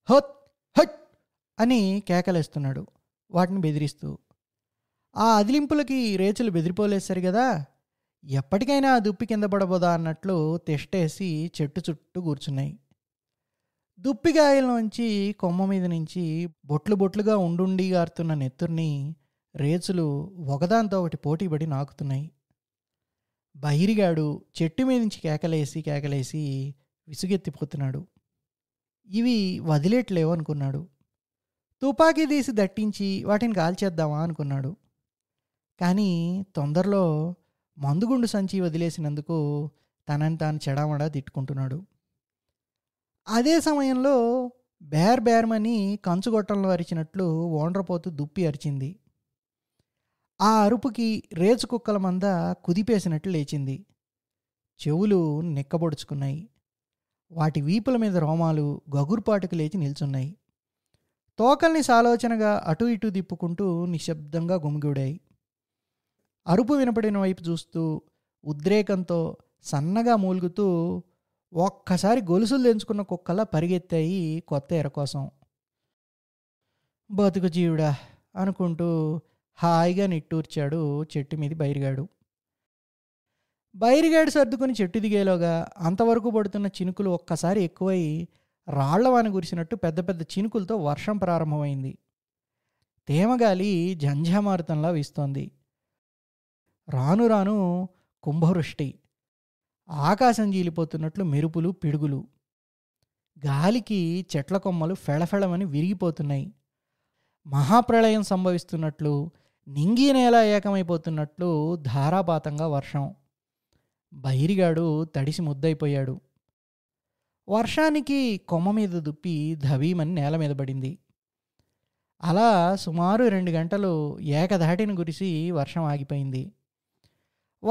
హత్ హట్ అని కేకలేస్తున్నాడు వాటిని బెదిరిస్తూ ఆ అదిలింపులకి రేచులు బెదిరిపోలేసరి కదా ఎప్పటికైనా ఆ దుప్పి కింద పడబోదా అన్నట్లు తిష్టేసి చెట్టు చుట్టూ కూర్చున్నాయి నుంచి కొమ్మ మీద నుంచి బొట్లు బొట్లుగా ఉండుండి గారుతున్న నెత్తుర్ని రేచులు ఒకదాంతో ఒకటి పోటీపడి నాకుతున్నాయి బహిరిగాడు చెట్టు మీద నుంచి కేకలేసి కేకలేసి విసుగెత్తిపోతున్నాడు ఇవి వదిలేట్లేవు అనుకున్నాడు తుపాకీ తీసి దట్టించి వాటిని కాల్చేద్దామా అనుకున్నాడు కానీ తొందరలో మందుగుండు సంచి వదిలేసినందుకు తనని తాను చెడామడా తిట్టుకుంటున్నాడు అదే సమయంలో బేర్ బేర్మని కంచుగొట్టంలో అరిచినట్లు ఓండ్రపోతూ దుప్పి అరిచింది ఆ అరుపుకి కుక్కల మంద కుదిపేసినట్లు లేచింది చెవులు నిక్కబొడుచుకున్నాయి వాటి వీపుల మీద రోమాలు గగుర్పాటుకు లేచి నిల్చున్నాయి తోకల్ని సాలోచనగా అటు ఇటు దిప్పుకుంటూ నిశ్శబ్దంగా గుమిగూడాయి అరుపు వినపడిన వైపు చూస్తూ ఉద్రేకంతో సన్నగా మూలుగుతూ ఒక్కసారి గొలుసులు తెంచుకున్న కుక్కలా పరిగెత్తాయి కొత్త ఎర కోసం బతుకు జీవుడా అనుకుంటూ హాయిగా నిట్టూర్చాడు చెట్టు మీద బైరిగాడు బైరిగాడు సర్దుకుని చెట్టు దిగేలోగా అంతవరకు పడుతున్న చినుకులు ఒక్కసారి ఎక్కువై రాళ్లవాన గురిసినట్టు పెద్ద పెద్ద చినుకులతో వర్షం ప్రారంభమైంది తేమగాలి జంఝామారుతంలా వీస్తోంది రాను రాను కుంభవృష్టి ఆకాశం జీలిపోతున్నట్లు మెరుపులు పిడుగులు గాలికి చెట్ల కొమ్మలు ఫెళఫెళమని విరిగిపోతున్నాయి మహాప్రళయం సంభవిస్తున్నట్లు నింగి నేల ఏకమైపోతున్నట్లు ధారాపాతంగా వర్షం బైరిగాడు తడిసి ముద్దైపోయాడు వర్షానికి కొమ్మ మీద దుప్పి ధవీమని నేల మీద పడింది అలా సుమారు రెండు గంటలు ఏకధాటిని గురిసి వర్షం ఆగిపోయింది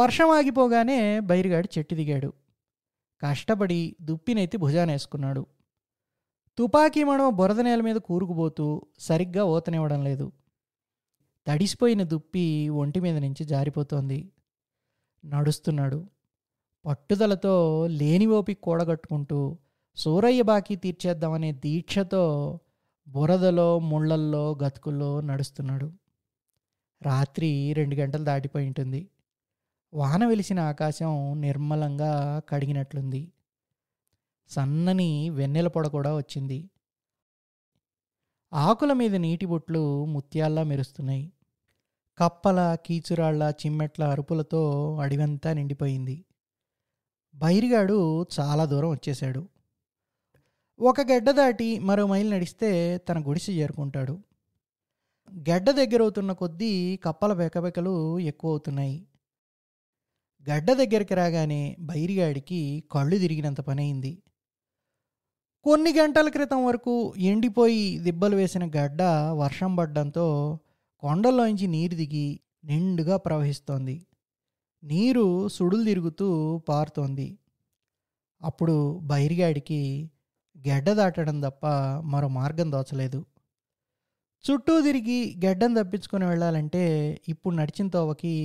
వర్షం ఆగిపోగానే బైరిగాడు చెట్టు దిగాడు కష్టపడి దుప్పినైతే భుజానేసుకున్నాడు తుపాకీ మనం బురద నేల మీద కూరుకుపోతూ సరిగ్గా ఓతనివ్వడం లేదు తడిసిపోయిన దుప్పి ఒంటి మీద నుంచి జారిపోతోంది నడుస్తున్నాడు పట్టుదలతో లేని ఓపిక కూడగట్టుకుంటూ సూరయ్య బాకీ తీర్చేద్దామనే దీక్షతో బురదలో ముళ్ళల్లో గతుకుల్లో నడుస్తున్నాడు రాత్రి రెండు గంటలు దాటిపోయి ఉంటుంది వాన వెలిసిన ఆకాశం నిర్మలంగా కడిగినట్లుంది సన్నని వెన్నెల పొడ కూడా వచ్చింది ఆకుల మీద నీటి బొట్లు ముత్యాల్లా మెరుస్తున్నాయి కప్పల కీచురాళ్ల చిమ్మెట్ల అరుపులతో అడివంతా నిండిపోయింది బైరిగాడు చాలా దూరం వచ్చేశాడు ఒక గడ్డ దాటి మరో మైలు నడిస్తే తన గుడిసె చేరుకుంటాడు గడ్డ దగ్గరవుతున్న కొద్దీ కప్పల బెకబెకలు ఎక్కువ అవుతున్నాయి గడ్డ దగ్గరికి రాగానే బైరిగాడికి కళ్ళు తిరిగినంత పనైంది కొన్ని గంటల క్రితం వరకు ఎండిపోయి దిబ్బలు వేసిన గడ్డ వర్షం పడ్డంతో కొండల్లోంచి నీరు దిగి నిండుగా ప్రవహిస్తోంది నీరు సుడులు తిరుగుతూ పారుతోంది అప్పుడు బైరిగాడికి గడ్డ దాటడం తప్ప మరో మార్గం దోచలేదు చుట్టూ తిరిగి గడ్డను తప్పించుకొని వెళ్ళాలంటే ఇప్పుడు నడిచిన తోవకి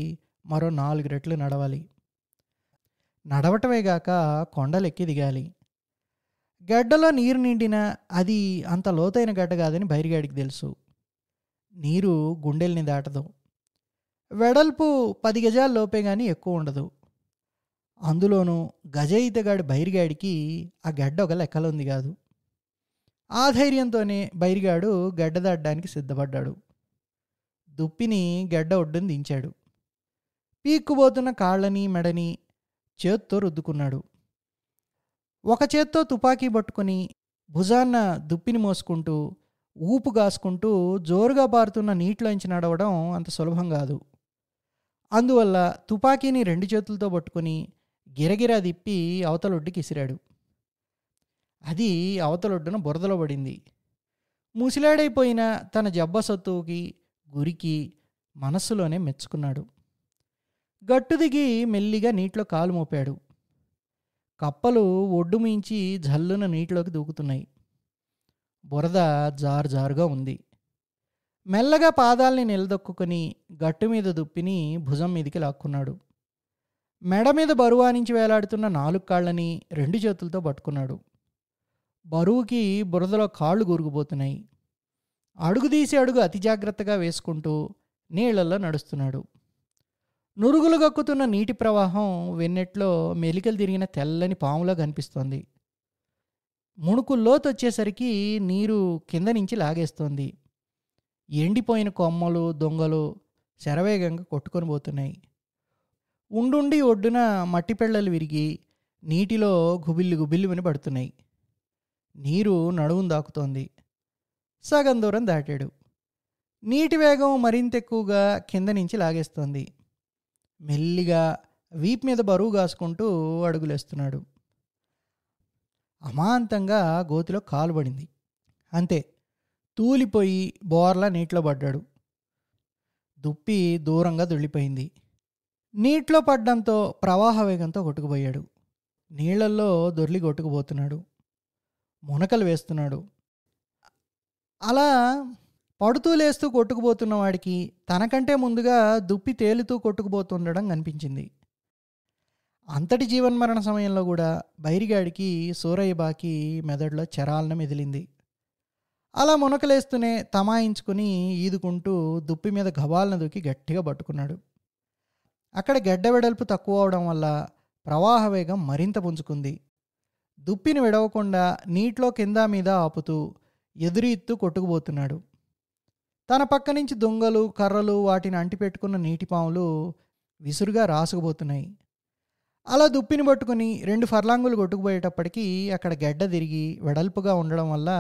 మరో నాలుగు రెట్లు నడవాలి నడవటమే గాక కొండలెక్కి దిగాలి గడ్డలో నీరు నిండినా అది అంత లోతైన గడ్డ కాదని బైరిగాడికి తెలుసు నీరు గుండెల్ని దాటదు వెడల్పు పది గజాల లోపే కానీ ఎక్కువ ఉండదు అందులోనూ గజయితగాడి బైరిగాడికి ఆ గడ్డ ఒక లెక్కలుంది కాదు ఆ ధైర్యంతోనే బైరిగాడు గడ్డ దాటడానికి సిద్ధపడ్డాడు దుప్పిని గడ్డ ఒడ్డును దించాడు పీక్కుపోతున్న కాళ్ళని మెడని చేత్తో రుద్దుకున్నాడు ఒక చేత్తో తుపాకీ పట్టుకుని భుజాన్న దుప్పిని మోసుకుంటూ ఊపు గాసుకుంటూ జోరుగా పారుతున్న నీటిలోంచి నడవడం అంత సులభం కాదు అందువల్ల తుపాకీని రెండు చేతులతో పట్టుకుని గిరగిరా తిప్పి అవతలొడ్డుకి ఇసిరాడు అది అవతలొడ్డున బురదలో పడింది ముసిలాడైపోయిన తన జబ్బసత్తుకి గురికి మనస్సులోనే మెచ్చుకున్నాడు గట్టు దిగి మెల్లిగా నీటిలో కాలు మోపాడు కప్పలు ఒడ్డు మించి జల్లున నీటిలోకి దూకుతున్నాయి బురద జారుజారుగా ఉంది మెల్లగా పాదాల్ని నిలదొక్కుని గట్టు మీద దుప్పిని భుజం మీదికి లాక్కున్నాడు మెడ మీద బరువా నుంచి వేలాడుతున్న నాలుగు కాళ్ళని రెండు చేతులతో పట్టుకున్నాడు బరువుకి బురదలో కాళ్ళు గురుగుబోతున్నాయి అడుగు తీసి అడుగు అతి జాగ్రత్తగా వేసుకుంటూ నీళ్లలో నడుస్తున్నాడు నురుగులు గక్కుతున్న నీటి ప్రవాహం వెన్నెట్లో మెలికలు తిరిగిన తెల్లని పాములా కనిపిస్తోంది ముణుకు లోతొచ్చేసరికి నీరు కింద నుంచి లాగేస్తోంది ఎండిపోయిన కొమ్మలు దొంగలు శరవేగంగా కొట్టుకొని పోతున్నాయి ఉండుండి ఒడ్డున మట్టి పెళ్ళలు విరిగి నీటిలో గుబిల్లు గుబిల్లు విని పడుతున్నాయి నీరు నడువును దాకుతోంది సగం దూరం దాటాడు నీటి వేగం మరింత ఎక్కువగా కింద నుంచి లాగేస్తోంది మెల్లిగా వీప్ మీద బరువు కాసుకుంటూ అడుగులేస్తున్నాడు అమాంతంగా గోతిలో కాలు పడింది అంతే తూలిపోయి బోర్లా నీటిలో పడ్డాడు దుప్పి దూరంగా దొళ్ళిపోయింది నీటిలో పడ్డంతో ప్రవాహ వేగంతో కొట్టుకుపోయాడు నీళ్లల్లో దొర్లి కొట్టుకుపోతున్నాడు మునకలు వేస్తున్నాడు అలా పడుతూ లేస్తూ కొట్టుకుపోతున్న వాడికి తనకంటే ముందుగా దుప్పి తేలుతూ కొట్టుకుపోతుండడం కనిపించింది అంతటి జీవన్మరణ సమయంలో కూడా బైరిగాడికి సూరయ్య బాకి మెదడులో చెరాలను మెదిలింది అలా మునకలేస్తూనే తమాయించుకుని ఈదుకుంటూ దుప్పి మీద గవాలను దూకి గట్టిగా పట్టుకున్నాడు అక్కడ గడ్డ వెడల్పు తక్కువ అవడం వల్ల ప్రవాహ వేగం మరింత పుంజుకుంది దుప్పిని విడవకుండా నీటిలో కింద మీద ఆపుతూ ఎదురీత్తు కొట్టుకుపోతున్నాడు తన పక్క నుంచి దొంగలు కర్రలు వాటిని అంటిపెట్టుకున్న నీటిపాములు విసురుగా రాసుకుపోతున్నాయి అలా దుప్పిని పట్టుకుని రెండు ఫర్లాంగులు కొట్టుకుపోయేటప్పటికీ అక్కడ గెడ్డ తిరిగి వెడల్పుగా ఉండడం వల్ల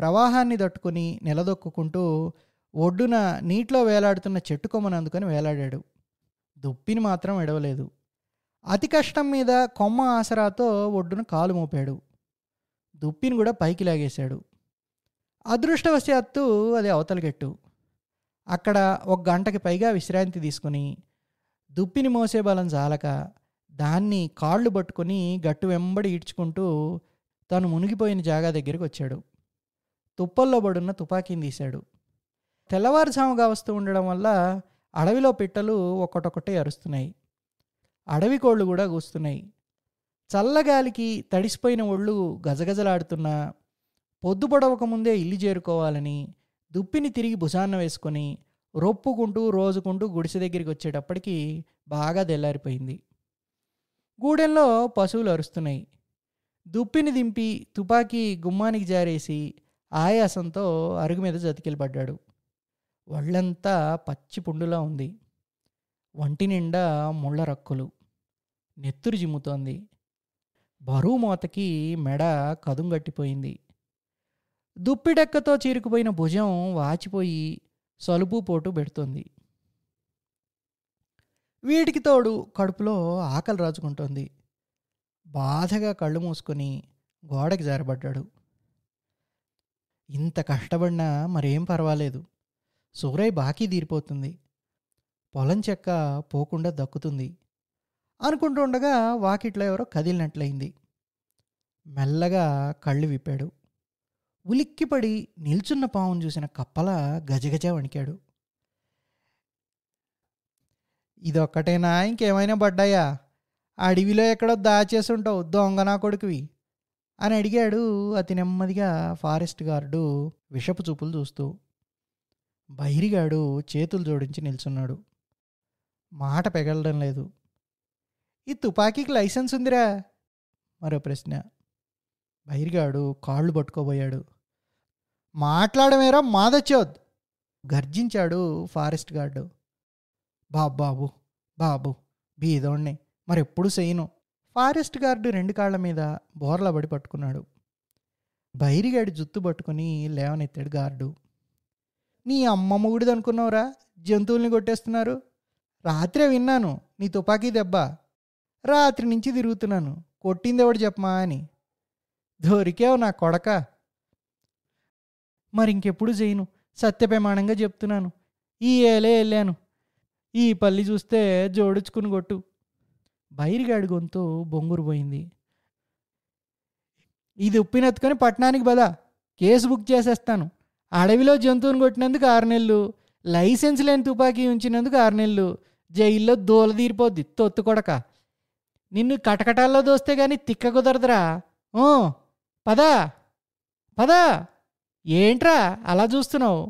ప్రవాహాన్ని తట్టుకుని నిలదొక్కుంటూ ఒడ్డున నీటిలో వేలాడుతున్న చెట్టు కొమ్మను అందుకొని వేలాడాడు దుప్పిని మాత్రం ఎడవలేదు అతి కష్టం మీద కొమ్మ ఆసరాతో ఒడ్డున కాలు మోపాడు దుప్పిని కూడా పైకి లాగేశాడు అదృష్టవశాత్తు అది అవతలగట్టు అక్కడ ఒక గంటకి పైగా విశ్రాంతి తీసుకుని దుప్పిని మోసే బలం జాలక దాన్ని కాళ్ళు పట్టుకొని గట్టు వెంబడి ఈడ్చుకుంటూ తను మునిగిపోయిన జాగా దగ్గరికి వచ్చాడు తుప్పల్లో పడున్న తుపాకీని తీశాడు తెల్లవారుజాముగా వస్తూ ఉండడం వల్ల అడవిలో పిట్టలు ఒక్కటొక్కటే అరుస్తున్నాయి అడవి కోళ్ళు కూడా కూస్తున్నాయి చల్లగాలికి తడిసిపోయిన ఒళ్ళు గజగజలాడుతున్నా ముందే ఇల్లు చేరుకోవాలని దుప్పిని తిరిగి భుజాన్న వేసుకొని రొప్పుకుంటూ రోజుకుంటూ గుడిసె దగ్గరికి వచ్చేటప్పటికి బాగా తెల్లారిపోయింది గూడెంలో పశువులు అరుస్తున్నాయి దుప్పిని దింపి తుపాకీ గుమ్మానికి జారేసి ఆయాసంతో అరుగు మీద జతికిలబడ్డాడు ఒళ్ళంతా పచ్చి పుండులా ఉంది వంటి నిండా ముళ్ళ రక్కులు నెత్తురు జిమ్ముతోంది బరువు మోతకి మెడ కదుంగట్టిపోయింది దుప్పిడెక్కతో చీరుకుపోయిన భుజం వాచిపోయి సలుపు పోటు పెడుతుంది వీటికి తోడు కడుపులో ఆకలి రాజుకుంటోంది బాధగా కళ్ళు మూసుకొని గోడకి జారబడ్డాడు ఇంత కష్టపడినా మరేం పర్వాలేదు సూరయ్య బాకీ తీరిపోతుంది పొలం చెక్క పోకుండా దక్కుతుంది అనుకుంటుండగా వాకిట్లో ఎవరో కదిలినట్లయింది మెల్లగా కళ్ళు విప్పాడు ఉలిక్కిపడి నిల్చున్న పావును చూసిన కప్పల గజగజ వణికాడు ఇదొక్కటేనా ఇంకేమైనా పడ్డాయా అడవిలో ఎక్కడో ఉంటావు దొంగ నా కొడుకువి అని అడిగాడు అతి నెమ్మదిగా ఫారెస్ట్ గార్డు విషపు చూపులు చూస్తూ బైరిగాడు చేతులు జోడించి నిల్చున్నాడు మాట పెగలడం లేదు ఈ తుపాకీకి లైసెన్స్ ఉందిరా మరో ప్రశ్న బైరిగాడు కాళ్ళు పట్టుకోబోయాడు మాట్లాడమేరా మాదచ్చోద్ గర్జించాడు ఫారెస్ట్ గార్డు బాబాబు బాబు బీదోణ్ణి మరెప్పుడు చేయను ఫారెస్ట్ గార్డు రెండు కాళ్ళ మీద బోర్లబడి పట్టుకున్నాడు బైరిగాడి జుత్తు పట్టుకుని లేవనెత్తాడు గార్డు నీ అమ్మ మూడిది అనుకున్నావురా జంతువుల్ని కొట్టేస్తున్నారు రాత్రే విన్నాను నీ తుపాకీ దెబ్బ రాత్రి నుంచి తిరుగుతున్నాను కొట్టిందెవడు చెప్పమా అని దొరికావు నా కొడక మరి చేయను సత్యప్రమాణంగా చెప్తున్నాను ఈ ఏలే వెళ్ళాను ఈ పల్లి చూస్తే జోడుచుకుని కొట్టు బైరిగాడి గొంతు బొంగురు పోయింది ఇది ఉప్పినెత్తుకొని పట్టణానికి బదా కేసు బుక్ చేసేస్తాను అడవిలో జంతువుని కొట్టినందుకు ఆరు నెలలు లైసెన్స్ లేని తుపాకీ ఉంచినందుకు ఆరు నెలలు జైల్లో దూల తీరిపోద్ది తొత్తు కొడక నిన్ను కటకటాల్లో దోస్తే కానీ తిక్క కుదరదురా ఓ పదా పదా ఏంట్రా అలా చూస్తున్నావు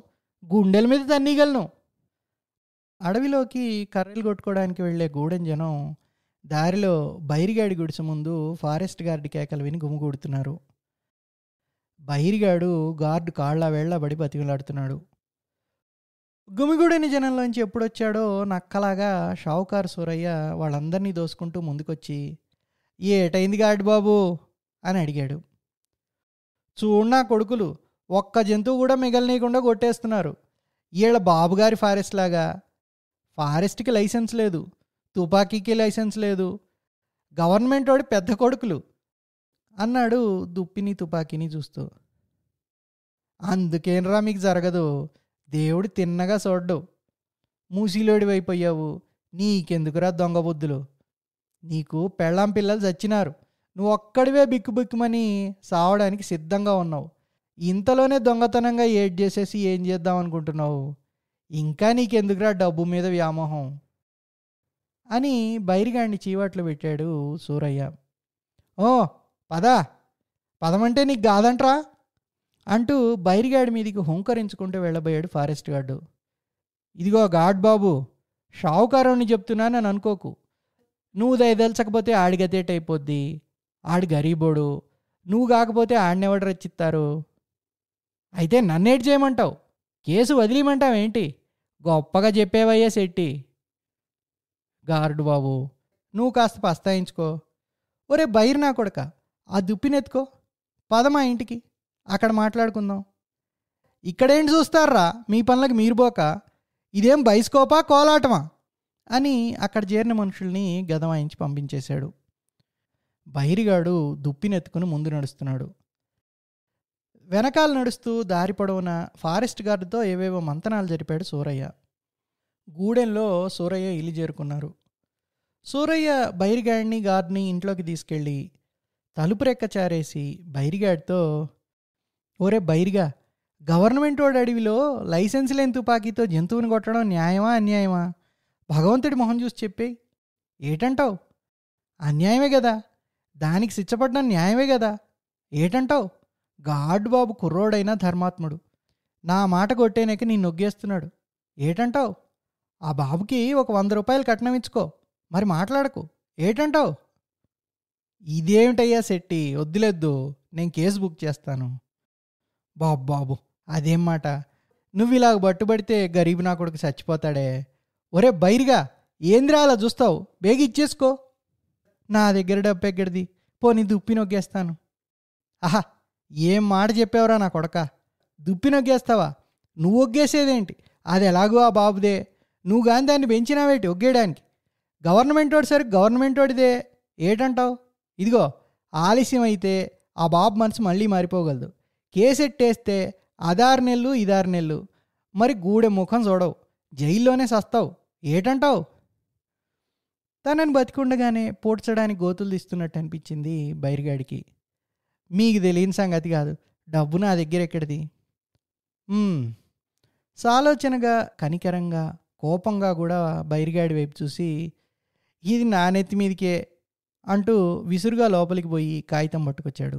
గుండెల మీద తన్నీగలను అడవిలోకి కర్రలు కొట్టుకోవడానికి వెళ్ళే గూడెం జనం దారిలో బైరిగాడి గుడిసె ముందు ఫారెస్ట్ గార్డు కేకలు విని గుమిగూడుతున్నారు బైరిగాడు గార్డు కాళ్ళ వేళ్ళ బడి బతికిలాడుతున్నాడు గుమిగూడని జనంలోంచి ఎప్పుడొచ్చాడో నక్కలాగా షావుకారు సూరయ్య వాళ్ళందరినీ దోసుకుంటూ ముందుకొచ్చి ఏటైంది గాడి బాబు అని అడిగాడు చూడ్నా కొడుకులు ఒక్క జంతువు కూడా మిగలనీయకుండా కొట్టేస్తున్నారు వీళ్ళ బాబుగారి ఫారెస్ట్ లాగా ఫారెస్ట్కి లైసెన్స్ లేదు తుపాకీకి లైసెన్స్ లేదు గవర్నమెంట్ వాడి పెద్ద కొడుకులు అన్నాడు దుప్పిని తుపాకీని చూస్తూ అందుకేనరా మీకు జరగదు దేవుడు తిన్నగా చూడ్డు అయిపోయావు నీకెందుకురా దొంగ బుద్ధులు నీకు పెళ్ళాం పిల్లలు చచ్చినారు నువ్వు ఒక్కడివే బిక్కు బిక్కుమని సావడానికి సిద్ధంగా ఉన్నావు ఇంతలోనే దొంగతనంగా ఏడ్ చేసేసి ఏం చేద్దాం అనుకుంటున్నావు ఇంకా నీకెందుకురా డబ్బు మీద వ్యామోహం అని బైరిగాడిని చీవాట్లు పెట్టాడు సూరయ్య ఓ పదా పదమంటే నీకు కాదంట్రా అంటూ బైరిగాడి మీదికి హుంకరించుకుంటూ వెళ్ళబోయాడు ఫారెస్ట్ గార్డు ఇదిగో గాడ్ బాబు షావుకారుని చెప్తున్నానని అనుకోకు నువ్వు దయదలచకపోతే ఆడిగతేటైపోద్ది ఆడి గరీబోడు నువ్వు కాకపోతే ఆడినెవడ రచిస్తారు అయితే నన్నేటి చేయమంటావు కేసు ఏంటి గొప్పగా చెప్పేవయ్యే శెట్టి గారుడు బాబు నువ్వు కాస్త పస్తాయించుకో ఒరే బైర్ నా కొడక ఆ దుప్పినెత్తుకో పద మా ఇంటికి అక్కడ మాట్లాడుకుందాం ఇక్కడేంటి చూస్తారా మీ పనులకు మీరు పోక ఇదేం బైస్కోపా కోలాటమా అని అక్కడ చేరిన మనుషుల్ని గదమాయించి పంపించేశాడు బైరిగాడు దుప్పినెత్తుకుని ముందు నడుస్తున్నాడు వెనకాల నడుస్తూ దారి పొడవున ఫారెస్ట్ గార్డుతో ఏవేవో మంతనాలు జరిపాడు సూరయ్య గూడెంలో సూరయ్య ఇల్లు చేరుకున్నారు సూరయ్య బైరిగాడిని గార్డ్ని ఇంట్లోకి తీసుకెళ్ళి తలుపు రెక్క చారేసి బైరిగాడితో ఓరే బైరిగా గవర్నమెంట్ వాడు అడవిలో లైసెన్స్ లేని తుపాకీతో జంతువుని కొట్టడం న్యాయమా అన్యాయమా భగవంతుడి మొహం చూసి చెప్పి ఏటంటావు అన్యాయమే కదా దానికి శిక్షపడడం న్యాయమే కదా ఏటంటావు గాడ్ బాబు కుర్రోడైనా ధర్మాత్ముడు నా మాట కొట్టేనాక నీ నొగ్గేస్తున్నాడు ఏటంటావు ఆ బాబుకి ఒక వంద రూపాయలు కట్నం ఇచ్చుకో మరి మాట్లాడకు ఏటంటావు ఇదేమిటయ్యా శెట్టి వద్దులేద్దు నేను కేసు బుక్ చేస్తాను బాబు బాబు అదేం మాట నువ్వు ఇలాగ పట్టుబడితే గరీబ్ నా కొడుకు చచ్చిపోతాడే ఒరే బైరిగా ఏందిరా అలా చూస్తావు బేగి ఇచ్చేసుకో నా దగ్గర డబ్బు ఎగ్గడిది పోనీ దుప్పి నొగ్గేస్తాను ఆహా ఏం మాట చెప్పావురా నా కొడక దుప్పి నొగ్గేస్తావా నువ్వు ఒగ్గేసేదేంటి అది ఎలాగో ఆ బాబుదే నువ్వు కానీ దాన్ని పెంచినావేటి ఒగ్గేయడానికి గవర్నమెంట్ వాడు సరే గవర్నమెంట్ వాడిదే ఏటంటావు ఇదిగో ఆలస్యం అయితే ఆ బాబు మనసు మళ్ళీ మారిపోగలదు కేసు ఎట్టేస్తే అదారు నెల్లు ఇదారు నెల్లు మరి గూడె ముఖం చూడవు జైల్లోనే సస్తావు ఏటంటావు తనని బతికుండగానే పోడ్చడానికి గోతులు తీస్తున్నట్టు అనిపించింది బైరిగాడికి మీకు తెలియని సంగతి కాదు డబ్బు నా దగ్గర ఎక్కడిది సాలోచనగా కనికరంగా కోపంగా కూడా బైరిగాడి వైపు చూసి ఇది నా నెత్తి మీదకే అంటూ విసురుగా లోపలికి పోయి కాగితం పట్టుకొచ్చాడు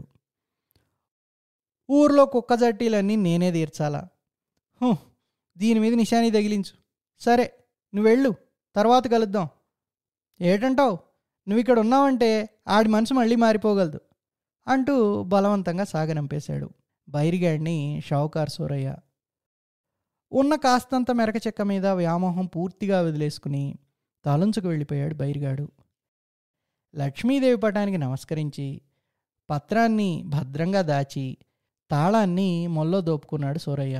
ఊర్లో కుక్క జట్టీలన్నీ నేనే తీర్చాలా దీని మీద నిశాని తగిలించు సరే నువ్వు వెళ్ళు తర్వాత కలుద్దాం ఏటంటావు నువ్వు ఇక్కడ ఉన్నావంటే ఆడి మనసు మళ్ళీ మారిపోగలదు అంటూ బలవంతంగా సాగనంపేశాడు బైరిగాడిని షావుకార్ సూరయ్య ఉన్న కాస్తంత మెరక చెక్క మీద వ్యామోహం పూర్తిగా వదిలేసుకుని తలంచుకు వెళ్ళిపోయాడు బైరిగాడు లక్ష్మీదేవి పటానికి నమస్కరించి పత్రాన్ని భద్రంగా దాచి తాళాన్ని మొల్లో దోపుకున్నాడు సూరయ్య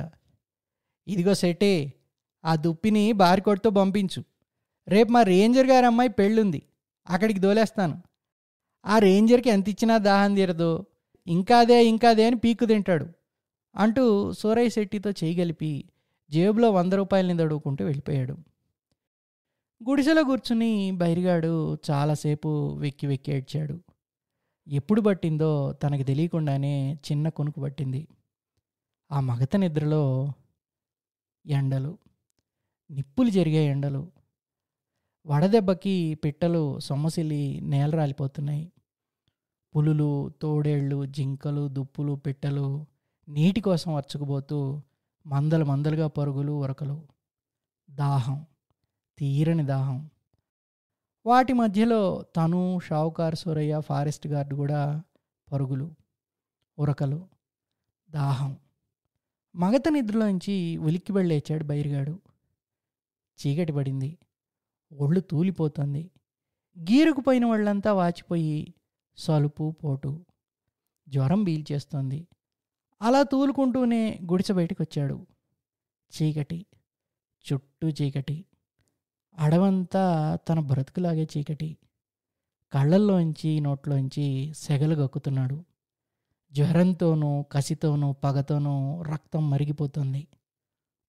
ఇదిగో సెటే ఆ దుప్పిని బారికొడుతూ పంపించు రేపు మా రేంజర్ గారి అమ్మాయి పెళ్ళుంది అక్కడికి దోలేస్తాను ఆ రేంజర్కి ఎంత ఇచ్చినా దాహం తీరదు ఇంకా అదే ఇంకా అదే అని పీకు తింటాడు అంటూ సూరయ్య శెట్టితో చేయగలిపి జేబులో వంద రూపాయలని దడువుకుంటూ వెళ్ళిపోయాడు గుడిసెలో కూర్చుని బైరిగాడు చాలాసేపు వెక్కి వెక్కి ఏడ్చాడు ఎప్పుడు పట్టిందో తనకు తెలియకుండానే చిన్న కొనుకు పట్టింది ఆ మగత నిద్రలో ఎండలు నిప్పులు జరిగే ఎండలు వడదెబ్బకి పిట్టలు సొమ్మసిల్లి నేల రాలిపోతున్నాయి పులులు తోడేళ్ళు జింకలు దుప్పులు పిట్టలు నీటి కోసం అర్చుకుపోతూ మందలు మందలుగా పరుగులు ఉరకలు దాహం తీరని దాహం వాటి మధ్యలో తను షావుకార్ సూరయ్య ఫారెస్ట్ గార్డ్ కూడా పరుగులు ఉరకలు దాహం మగత నిద్రలోంచి ఉలిక్కి వెళ్ళేచాడు బయరుగాడు చీకటి పడింది ఒళ్ళు తూలిపోతుంది గీరుకుపోయిన వాళ్ళంతా వాచిపోయి సలుపు పోటు జ్వరం పీల్చేస్తోంది అలా తూలుకుంటూనే గుడిసె బయటకు వచ్చాడు చీకటి చుట్టూ చీకటి అడవంతా తన బ్రతుకులాగే చీకటి కళ్ళల్లోంచి నోట్లోంచి సెగలు గక్కుతున్నాడు జ్వరంతోనూ కసితోనూ పగతోనూ రక్తం మరిగిపోతుంది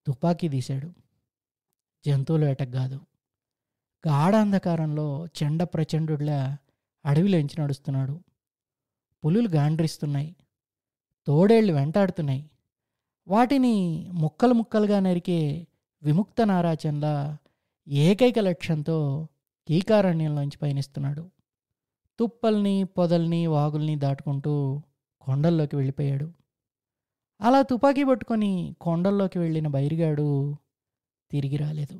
తుపాకీ తీశాడు జంతువుల వేటకు కాదు గాఢ అంధకారంలో చెండ ప్రచండులా అడవిలో ఎంచి నడుస్తున్నాడు పులులు గాండ్రిస్తున్నాయి తోడేళ్ళు వెంటాడుతున్నాయి వాటిని ముక్కలు ముక్కలుగా నరికే విముక్త నారాచంద ఏకైక లక్ష్యంతో కీకారణ్యంలోంచి పయనిస్తున్నాడు తుప్పల్ని పొదల్ని వాగుల్ని దాటుకుంటూ కొండల్లోకి వెళ్ళిపోయాడు అలా తుపాకీ పట్టుకొని కొండల్లోకి వెళ్ళిన బైరిగాడు తిరిగి రాలేదు